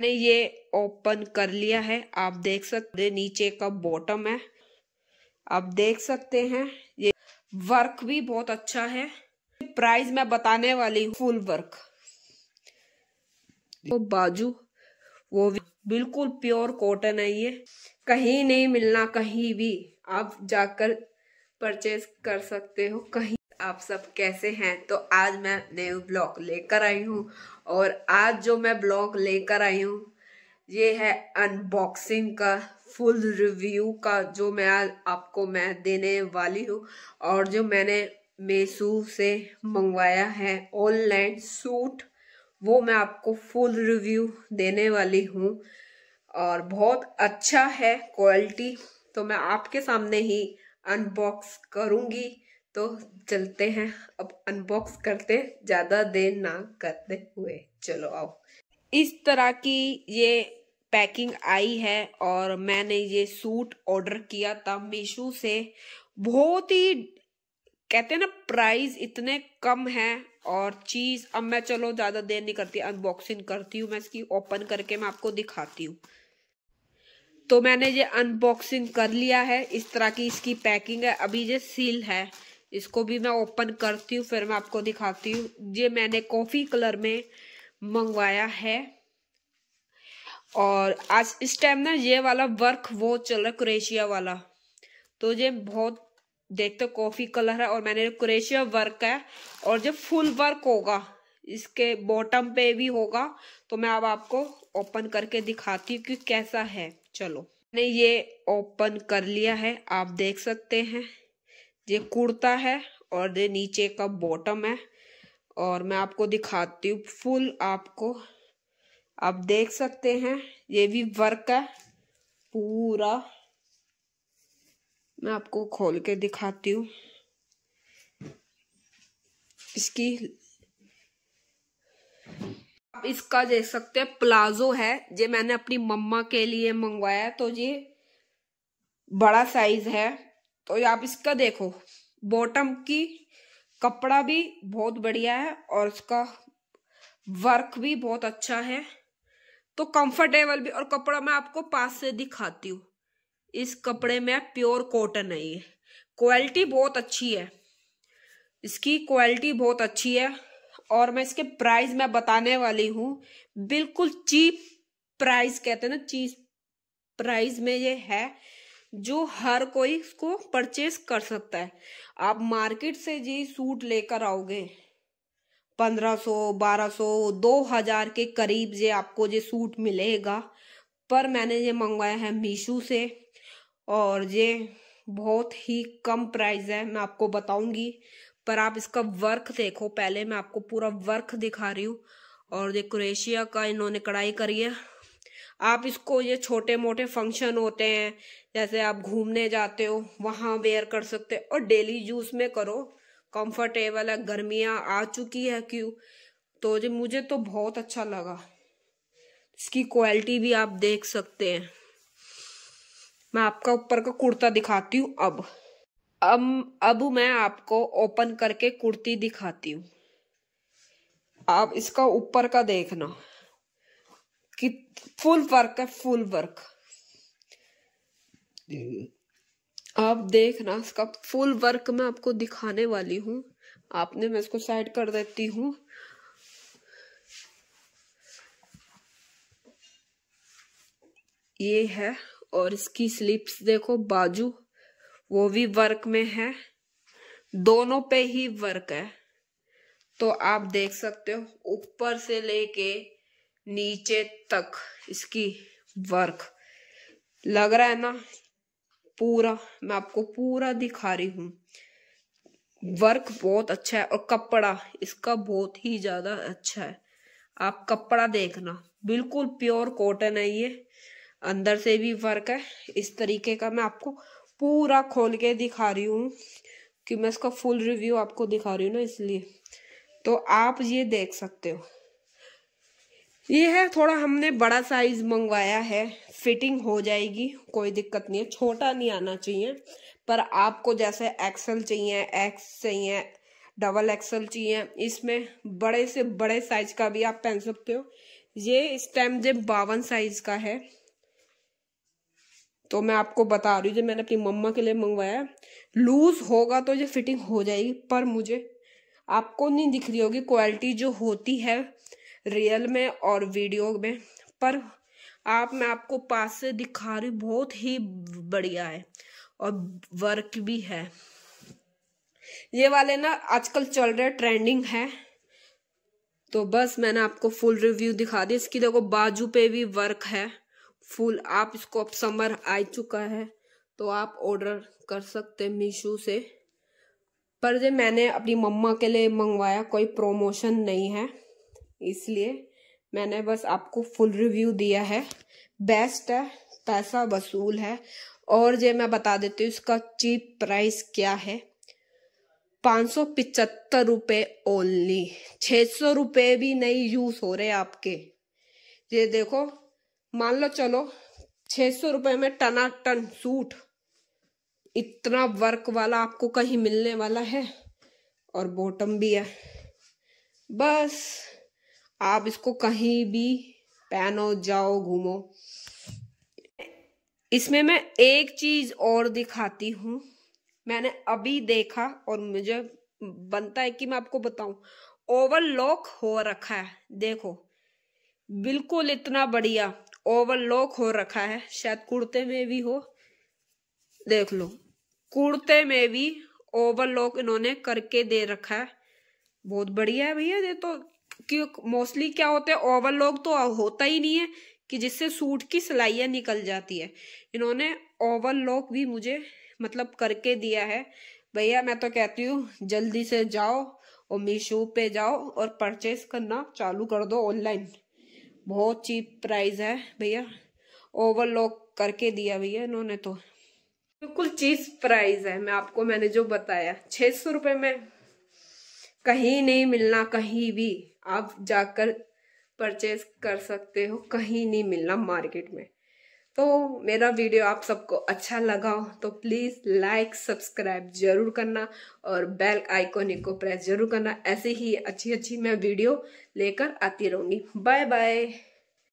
मैंने ये ओपन कर लिया है आप देख सकते हैं नीचे का बॉटम है आप देख सकते हैं ये वर्क भी बहुत अच्छा है प्राइस मैं बताने वाली हूँ फुल वर्क तो बाजू वो बिल्कुल प्योर कॉटन है ये कहीं नहीं मिलना कहीं भी आप जाकर परचेज कर सकते हो कहीं आप सब कैसे हैं तो आज मैं न्यू ब्लॉग लेकर आई हूँ और आज जो मैं ब्लॉग लेकर आई हूँ ये है अनबॉक्सिंग का फुल रिव्यू का जो मैं आज आपको मैं देने वाली हूँ और जो मैंने मेसू से मंगवाया है ऑनलाइन सूट वो मैं आपको फुल रिव्यू देने वाली हूँ और बहुत अच्छा है क्वालिटी तो मैं आपके सामने ही अनबॉक्स करूँगी तो चलते हैं अब अनबॉक्स करते ज़्यादा देर ना करते हुए चलो आओ इस तरह की ये पैकिंग आई है और मैंने ये सूट ऑर्डर किया था मीशो से बहुत ही कहते हैं ना प्राइस इतने कम है और चीज़ अब मैं चलो ज़्यादा देर नहीं करती अनबॉक्सिंग करती हूँ मैं इसकी ओपन करके मैं आपको दिखाती हूँ तो मैंने ये अनबॉक्सिंग कर लिया है इस तरह की इसकी पैकिंग है अभी ये सील है इसको भी मैं ओपन करती हूँ फिर मैं आपको दिखाती हूँ ये मैंने कॉफ़ी कलर में मंगवाया है और आज इस टाइम ना ये वाला वर्क वो चल रहा है क्रोएशिया वाला तो ये बहुत देखते कॉफ़ी कलर है और मैंने क्रोएशिया वर्क है और जब फुल वर्क होगा इसके बॉटम पे भी होगा तो मैं अब आपको ओपन करके दिखाती हूँ कि कैसा है चलो मैंने ये ओपन कर लिया है आप देख सकते हैं ये कुर्ता है और ये नीचे का बॉटम है और मैं आपको दिखाती हूँ फुल आपको आप देख सकते हैं ये भी वर्क है पूरा मैं आपको खोल के दिखाती हूँ इसकी आप इसका देख सकते हैं प्लाजो है ये मैंने अपनी मम्मा के लिए मंगवाया तो ये बड़ा साइज है तो आप इसका देखो बॉटम की कपड़ा भी बहुत बढ़िया है और इसका वर्क भी बहुत अच्छा है तो कंफर्टेबल भी और कपड़ा मैं आपको पास से दिखाती हूँ इस कपड़े में प्योर कॉटन है ये क्वालिटी बहुत अच्छी है इसकी क्वालिटी बहुत अच्छी है और मैं इसके प्राइस मैं बताने वाली हूँ बिल्कुल चीप प्राइस कहते हैं ना चीप प्राइस में ये है जो हर कोई इसको परचेस कर सकता है आप मार्केट से जी सूट लेकर आओगे पंद्रह सौ बारह सौ दो हजार के करीब जे आपको जे सूट मिलेगा पर मैंने ये मंगवाया है मीशो से और ये बहुत ही कम प्राइस है मैं आपको बताऊंगी पर आप इसका वर्क देखो पहले मैं आपको पूरा वर्क दिखा रही हूँ और ये क्रोएशिया का इन्होंने कढ़ाई करी है आप इसको ये छोटे मोटे फंक्शन होते हैं जैसे आप घूमने जाते हो वहाँ वेयर कर सकते हो और डेली यूज में करो कंफर्टेबल है गर्मियाँ आ चुकी है क्यों तो जी मुझे तो बहुत अच्छा लगा इसकी क्वालिटी भी आप देख सकते हैं मैं आपका ऊपर का कुर्ता दिखाती हूँ अब अब अब मैं आपको ओपन करके कुर्ती दिखाती हूँ आप इसका ऊपर का देखना कि फुल वर्क है फुल वर्क आप देखना इसका फुल वर्क मैं आपको दिखाने वाली हूँ आपने मैं इसको साइड कर देती हूँ ये है और इसकी स्लिप्स देखो बाजू वो भी वर्क में है दोनों पे ही वर्क है तो आप देख सकते हो ऊपर से लेके नीचे तक इसकी वर्क लग रहा है ना पूरा मैं आपको पूरा दिखा रही हूँ वर्क बहुत अच्छा है और कपड़ा इसका बहुत ही ज़्यादा अच्छा है आप कपड़ा देखना बिल्कुल प्योर कॉटन है ये अंदर से भी वर्क है इस तरीके का मैं आपको पूरा खोल के दिखा रही हूँ कि मैं इसका फुल रिव्यू आपको दिखा रही हूँ ना इसलिए तो आप ये देख सकते हो ये है थोड़ा हमने बड़ा साइज मंगवाया है फिटिंग हो जाएगी कोई दिक्कत नहीं है छोटा नहीं आना चाहिए पर आपको जैसे एक्सल चाहिए एक्स चाहिए डबल एक्सल चाहिए इसमें बड़े से बड़े साइज का भी आप पहन सकते हो ये इस टाइम जो बावन साइज का है तो मैं आपको बता रही हूँ जो मैंने अपनी मम्मा के लिए मंगवाया लूज होगा तो ये फिटिंग हो जाएगी पर मुझे आपको नहीं दिख रही होगी क्वालिटी जो होती है रियल में और वीडियो में पर आप मैं आपको पास से दिखा रही बहुत ही बढ़िया है और वर्क भी है ये वाले ना आजकल चल रहे ट्रेंडिंग है तो बस मैंने आपको फुल रिव्यू दिखा दी इसकी देखो बाजू पे भी वर्क है फुल आप इसको अब समर आ चुका है तो आप ऑर्डर कर सकते मीशो से पर ये मैंने अपनी मम्मा के लिए मंगवाया कोई प्रोमोशन नहीं है इसलिए मैंने बस आपको फुल रिव्यू दिया है बेस्ट है पैसा वसूल है और जो मैं बता देती हूँ इसका चीप प्राइस क्या है पाँच सौ पिचहत्तर रुपये ओनली छः सौ रुपये भी नहीं यूज़ हो रहे आपके ये देखो मान लो चलो छः सौ रुपये में टना टन सूट इतना वर्क वाला आपको कहीं मिलने वाला है और बॉटम भी है बस आप इसको कहीं भी पहनो जाओ घूमो इसमें मैं एक चीज और दिखाती हूं मैंने अभी देखा और मुझे बनता है कि मैं आपको बताऊं ओवरलॉक हो रखा है देखो बिल्कुल इतना बढ़िया ओवरलॉक हो रखा है शायद कुर्ते में भी हो देख लो कुर्ते में भी ओवरलॉक इन्होंने करके दे रखा है बहुत बढ़िया है भैया ये तो कि मोस्टली क्या होता है ओवरलॉक तो होता ही नहीं है कि जिससे सूट की सिलाइयाँ निकल जाती है इन्होंने ओवरलॉक भी मुझे मतलब करके दिया है भैया मैं तो कहती हूँ जल्दी से जाओ और मीशो पे जाओ और परचेज करना चालू कर दो ऑनलाइन बहुत चीप प्राइस है भैया ओवरलॉक करके दिया भैया इन्होंने तो बिल्कुल चीज प्राइस है मैं आपको मैंने जो बताया छः सौ रुपये में कहीं नहीं मिलना कहीं भी आप जाकर परचेज कर सकते हो कहीं नहीं मिलना मार्केट में तो मेरा वीडियो आप सबको अच्छा लगा हो तो प्लीज़ लाइक सब्सक्राइब जरूर करना और बेल आइकोन को प्रेस जरूर करना ऐसे ही अच्छी अच्छी मैं वीडियो लेकर आती रहूँगी बाय बाय